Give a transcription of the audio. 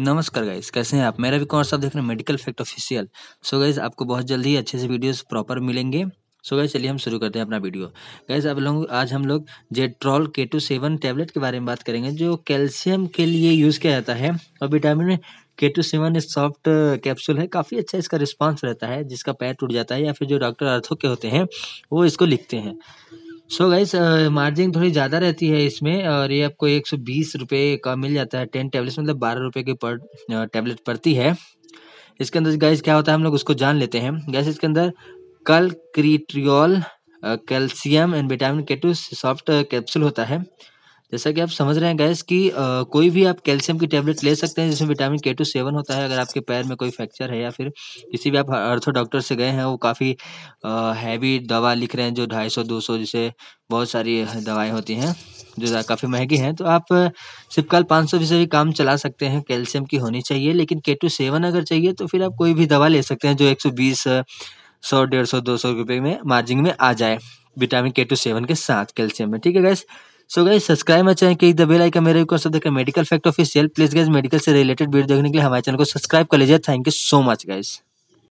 नमस्कार गाइस कैसे हैं आप मेरा भी कौन सा देख रहे हैं medical fact official so guys आपको बहुत जल्दी अच्छे से वीडियोस प्रॉपर मिलेंगे सो गाइस चलिए हम शुरू करते हैं अपना वीडियो गाइस आप लोग आज हम लोग जेट्रॉल के टू सेवन टैबलेट के बारे में बात करेंगे जो कैल्शियम के लिए यूज़ किया जाता है और vitamin K to seven soft capsule है काफ़ी अच्छा इसका रिस्पॉन्स रहता है जिसका पैर टूट जाता है या फिर जो डॉक्टर अर्थों के होते हैं वो इसको लिखते हैं सो गाइस मार्जिन थोड़ी ज़्यादा रहती है इसमें और ये आपको एक सौ बीस रुपये का मिल जाता है टेन टैबलेट्स मतलब बारह रुपये की पर टैबलेट पड़ती है इसके अंदर गैस क्या होता है हम लोग उसको जान लेते हैं गैस इसके अंदर कल calcitriol calcium and vitamin K two soft capsule होता है जैसा कि आप समझ रहे हैं गैस कि आ, कोई भी आप कैल्शियम की टैबलेट ले सकते हैं जिसमें विटामिन के टू सेवन होता है अगर आपके पैर में कोई फ्रैक्चर है या फिर किसी भी आप अर्थो डॉक्टर से गए हैं वो काफ़ी हैवी दवा लिख रहे हैं जो ढाई सौ दो सौ जैसे बहुत सारी दवाएं होती हैं जो काफ़ी महंगी हैं तो आप सिपकाल पाँच सौ से भी काम चला सकते हैं कैल्शियम की होनी चाहिए लेकिन के टू सेवन अगर चाहिए तो फिर आप कोई भी दवा ले सकते हैं जो एक सौ बीस सौ डेढ़ सौ दो सौ रुपये में मार्जिन में आ जाए विटामिन के टू सेवन के साथ कैल्शियम में ठीक है गैस सो गाइज सब्सक्राइब मैं चाहें कि बेल आइकन मेरे को सब medical fact office please guys medical से रिलेटेड वीडियो देखने के लिए हमारे चैनल को सब्सक्राइब कर लीजिए thank you so much guys